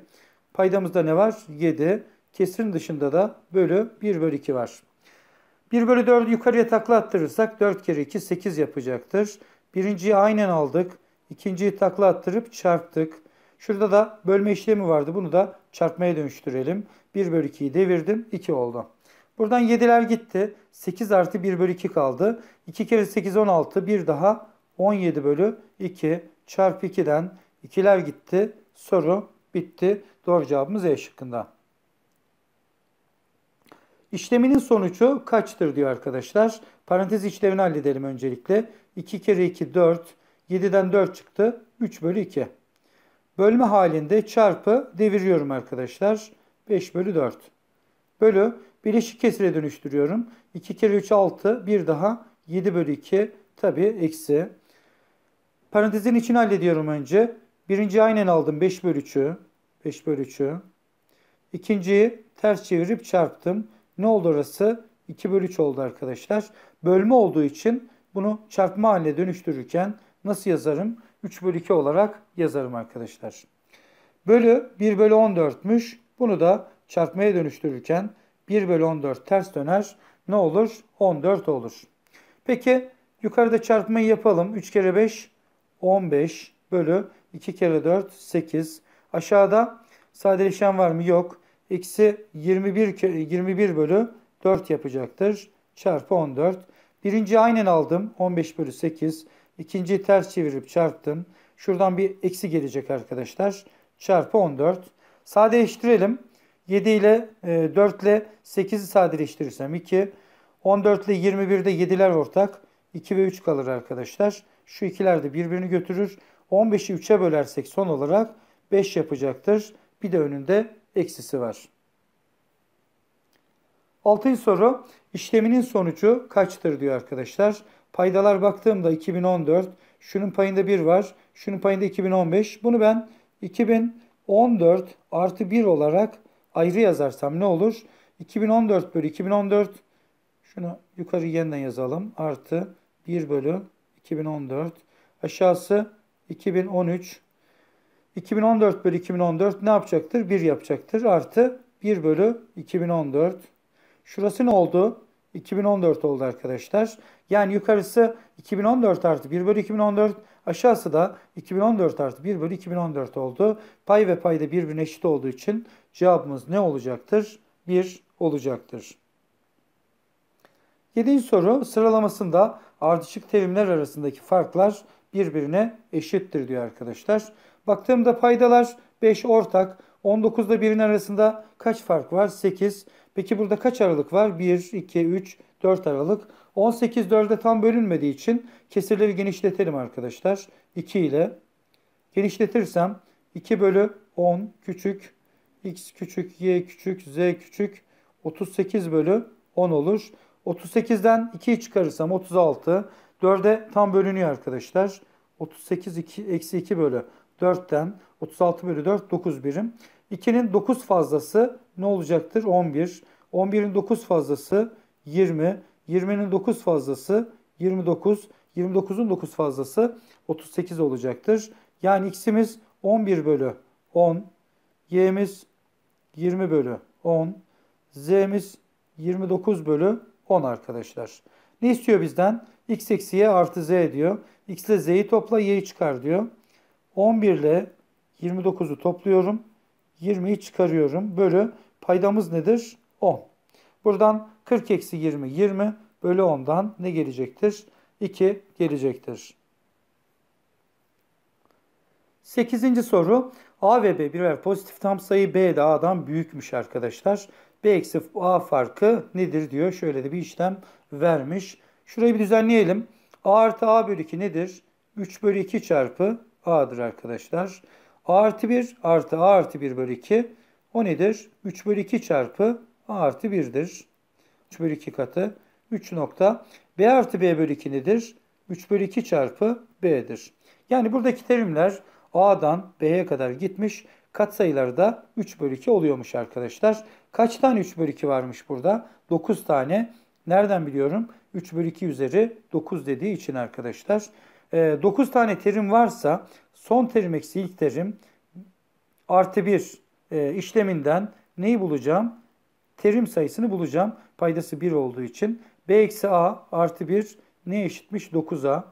Paydamızda ne var? 7. Kesirin dışında da bölü 1 bölü 2 var. 1 bölü 4'ü yukarıya takla attırırsak 4 kere 2 8 yapacaktır. Birinciyi aynen aldık. İkinciyi takla attırıp çarptık. Şurada da bölme işlemi vardı. Bunu da çarpmaya dönüştürelim. 1 bölü 2'yi devirdim. 2 oldu. Buradan 7'ler gitti. 8 artı 1 bölü 2 kaldı. 2 kere 8 16. Bir daha 17 bölü 2 çarpı 2'den 2'ler gitti. Soru bitti. Doğru cevabımız E şıkkında. İşleminin sonucu kaçtır diyor arkadaşlar. Parantez içlerini halledelim öncelikle. 2 kere 2 4. 7'den 4 çıktı. 3 bölü 2. Bölme halinde çarpı deviriyorum arkadaşlar. 5 bölü 4. Bölü birleşik kesire dönüştürüyorum. 2 kere 3 6 bir daha 7 bölü 2 tabi eksi. Parantezin için hallediyorum önce. Birinci aynen aldım 5 bölü 3'ü. 5 bölü 3'ü. İkinciyi ters çevirip çarptım. Ne oldu orası? 2 bölü 3 oldu arkadaşlar. Bölme olduğu için bunu çarpma haline dönüştürürken nasıl yazarım? 3 bölü 2 olarak yazarım arkadaşlar. Bölü 1 bölü 14'müş. Bunu da çarpmaya dönüştürürken 1 bölü 14 ters döner. Ne olur? 14 olur. Peki yukarıda çarpmayı yapalım. 3 kere 5 15 bölü 2 kere 4 8. Aşağıda sadeleşen var mı? Yok. Eksi 21, 21 bölü 4 yapacaktır. Çarpı 14. Birinci aynen aldım. 15 bölü 8. İkinciyi ters çevirip çarptım. Şuradan bir eksi gelecek arkadaşlar. Çarpı 14. Sadeleştirelim. 7 ile 4 e, ile 8'i sadeleştirirsem 2. 14 ile 21'de 7'ler ortak. 2 ve 3 kalır arkadaşlar. Şu ikiler de birbirini götürür. 15'i 3'e bölersek son olarak 5 yapacaktır. Bir de önünde eksisi var. Altı soru işleminin sonucu kaçtır diyor arkadaşlar. Paydalar baktığımda 2014, şunun payında 1 var, şunun payında 2015. Bunu ben 2014 artı 1 olarak ayrı yazarsam ne olur? 2014 bölü 2014, şunu yukarı yeniden yazalım. Artı 1 bölü 2014. Aşağısı 2013. 2014 bölü 2014 ne yapacaktır? 1 yapacaktır. Artı 1 bölü 2014. Şurası ne oldu? 2014 oldu arkadaşlar. Yani yukarısı 2014 artı 1 bölü 2014 aşağısı da 2014 artı 1 bölü 2014 oldu. Pay ve payda birbirine eşit olduğu için cevabımız ne olacaktır? 1 olacaktır. 7. soru sıralamasında ardışık terimler arasındaki farklar birbirine eşittir diyor arkadaşlar. Baktığımda paydalar 5 ortak 19'da 1'in arasında kaç fark var? 8. Peki burada kaç aralık var? 1, 2, 3, 4 aralık. 18 4'e tam bölünmediği için kesirleri genişletelim arkadaşlar. 2 ile genişletirsem 2 bölü 10 küçük x küçük y küçük z küçük 38 bölü 10 olur. 38'den 2'yi çıkarırsam 36. 4'e tam bölünüyor arkadaşlar. 38 2, eksi 2 bölü 4'ten 36 bölü 4 9 birim. 2'nin 9 fazlası ne olacaktır? 11. 11'in 9 fazlası 20. 20'nin 9 fazlası 29. 29'un 9 fazlası 38 olacaktır. Yani x'imiz 11 bölü 10. Y'miz 20 bölü 10. Z'miz 29 bölü 10 arkadaşlar. Ne istiyor bizden? X eksi Y artı Z diyor. X ile Z'yi topla Y'yi çıkar diyor. 11 ile 29'u topluyorum. 20'yi çıkarıyorum. Bölü paydamız nedir? 10. Buradan 40 eksi 20, 20 bölü 10'dan ne gelecektir? 2 gelecektir. 8. soru. A ve B birer pozitif tam sayı. B de A'dan büyükmüş arkadaşlar. B eksi A farkı nedir diyor. Şöyle de bir işlem vermiş. Şurayı bir düzenleyelim. A artı A bölü 2 nedir? 3 bölü 2 çarpı A'dır arkadaşlar. Arkadaşlar. A artı 1 artı A artı 1 bölü 2 o nedir? 3 bölü 2 çarpı A artı 1'dir. 3 bölü 2 katı 3 nokta. B artı B bölü 2 nedir? 3 bölü 2 çarpı B'dir. Yani buradaki terimler A'dan B'ye kadar gitmiş. kat Katsayıları da 3 bölü 2 oluyormuş arkadaşlar. Kaç tane 3 bölü 2 varmış burada? 9 tane. Nereden biliyorum? 3 bölü 2 üzeri 9 dediği için arkadaşlar. 9 ee, tane terim varsa son terim eksi ilk terim artı 1 e, işleminden neyi bulacağım? Terim sayısını bulacağım. Paydası 1 olduğu için. B eksi A artı 1 ne eşitmiş? 9A.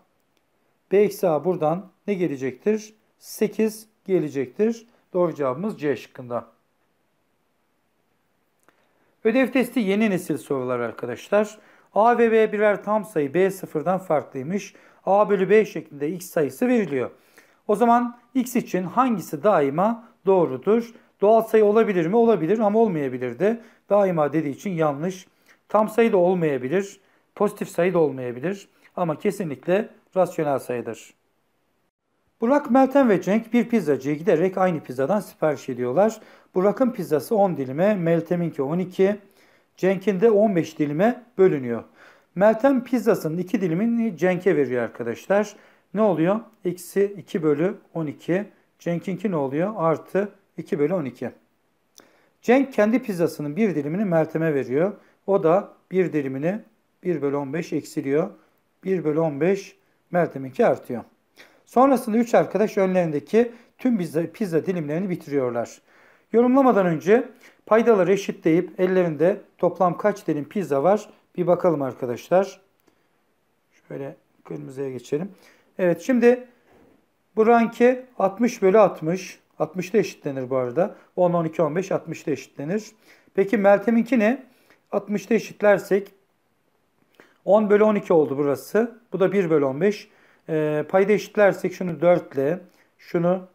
B eksi A buradan ne gelecektir? 8 gelecektir. Doğru cevabımız C şıkkında. Ödev testi yeni nesil sorular arkadaşlar. A ve B birer tam sayı B sıfırdan farklıymış a bölü b şeklinde x sayısı veriliyor. O zaman x için hangisi daima doğrudur? Doğal sayı olabilir mi? Olabilir ama olmayabilir de. Daima dediği için yanlış. Tam sayı da olmayabilir. Pozitif sayı da olmayabilir. Ama kesinlikle rasyonel sayıdır. Burak, Meltem ve Cenk bir pizzacıya giderek aynı pizzadan sipariş ediyorlar. Burak'ın pizzası 10 dilime, Meltem'inki 12, Cenk'in de 15 dilime bölünüyor. Meltem pizzasının iki dilimini Cenk'e veriyor arkadaşlar. Ne oluyor? Eksi 2 bölü 12. Cenk'inki ne oluyor? Artı 2 bölü 12. Cenk kendi pizzasının bir dilimini Meltem'e veriyor. O da bir dilimini 1 bölü 15 eksiliyor. 1 bölü 15 Meltem'inki artıyor. Sonrasında 3 arkadaş önlerindeki tüm pizza, pizza dilimlerini bitiriyorlar. Yorumlamadan önce paydaları eşitleyip ellerinde toplam kaç dilim pizza var bir bakalım arkadaşlar. Şöyle kırmızıya geçelim. Evet şimdi bu ranki 60 bölü 60. 60'da eşitlenir bu arada. 10, 12, 15 60'da eşitlenir. Peki Meltem'inki ne? 60'da eşitlersek 10 bölü 12 oldu burası. Bu da 1 bölü 15. E, ee, payda eşitlersek şunu 4 ile, şunu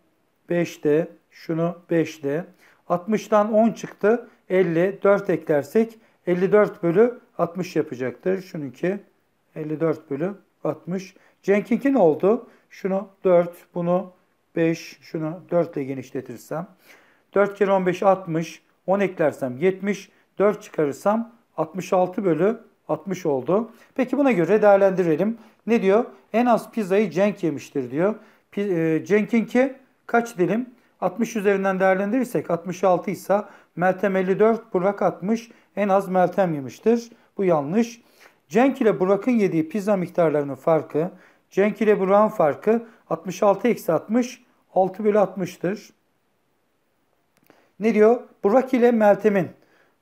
5 ile, şunu 5 ile. 60'dan 10 çıktı. 50, 4 eklersek 54 bölü 60 yapacaktır. Şununki 54 bölü 60. Cenk'inki ne oldu? Şunu 4, bunu 5, şunu 4 ile genişletirsem. 4 kere 15 60, 10 eklersem 70, 4 çıkarırsam 66 bölü 60 oldu. Peki buna göre değerlendirelim. Ne diyor? En az pizzayı Cenk yemiştir diyor. E, Cenk'inki kaç dilim? 60 üzerinden değerlendirirsek 66 ise Meltem 54, Burak 60 en az Meltem yemiştir. Bu yanlış. Cenk ile Burak'ın yediği pizza miktarlarının farkı, Cenk ile Burak'ın farkı 66 eksi 60, 6 bölü 60'tır. Ne diyor? Burak ile Meltem'in.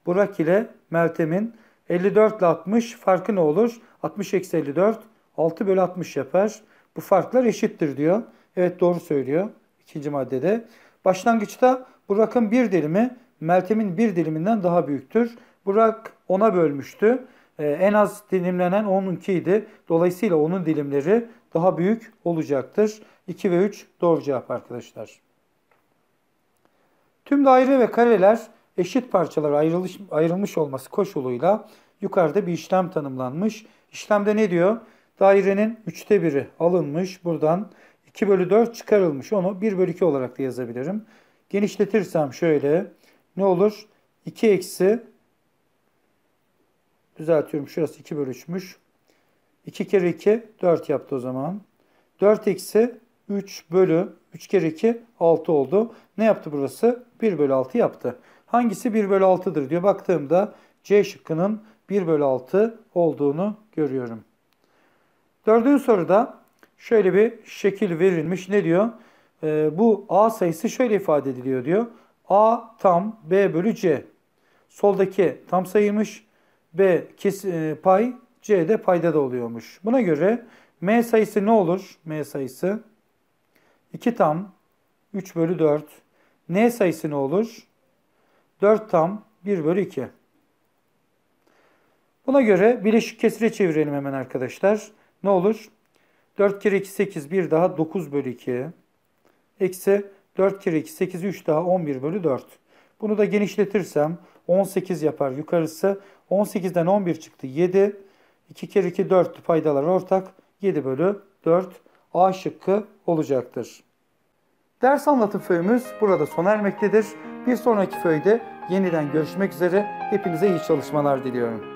Burak ile Meltem'in 54 ile 60 farkı ne olur? 60 eksi 54, 6 bölü 60 yapar. Bu farklar eşittir diyor. Evet doğru söylüyor ikinci maddede. Başlangıçta Burak'ın bir dilimi Meltem'in bir diliminden daha büyüktür. Burak ona bölmüştü. Ee, en az dilimlenen onunkiydi. Dolayısıyla onun dilimleri daha büyük olacaktır. 2 ve 3 doğru cevap arkadaşlar. Tüm daire ve kareler eşit parçalara ayrılmış, ayrılmış olması koşuluyla yukarıda bir işlem tanımlanmış. İşlemde ne diyor? Dairenin 3'te 1'i alınmış. Buradan 2 bölü 4 çıkarılmış. Onu 1 bölü 2 olarak da yazabilirim. Genişletirsem şöyle ne olur? 2 eksi düzeltiyorum şurası 2 bölü 3'müş. 2 kere 2 4 yaptı o zaman. 4 eksi 3 bölü 3 kere 2 6 oldu. Ne yaptı burası? 1 bölü 6 yaptı. Hangisi 1 bölü 6'dır diyor. Baktığımda C şıkkının 1 bölü 6 olduğunu görüyorum. Dördüncü soruda şöyle bir şekil verilmiş. Ne diyor? Ee, bu A sayısı şöyle ifade ediliyor diyor. A tam B bölü C. Soldaki tam sayıymış. B kes, e, pay C de payda da oluyormuş. Buna göre M sayısı ne olur? M sayısı 2 tam 3 bölü 4. N sayısı ne olur? 4 tam 1 bölü 2. Buna göre bileşik kesire çevirelim hemen arkadaşlar. Ne olur? 4 kere 2 8 1 daha 9 bölü 2. Eksi 4 kere 2 8 3 daha 11 bölü 4. Bunu da genişletirsem 18 yapar yukarısı. 18'den 11 çıktı 7. 2 kere 2 4 paydalar ortak. 7 bölü 4 A şıkkı olacaktır. Ders anlatım föyümüz burada sona ermektedir. Bir sonraki föyde yeniden görüşmek üzere. Hepinize iyi çalışmalar diliyorum.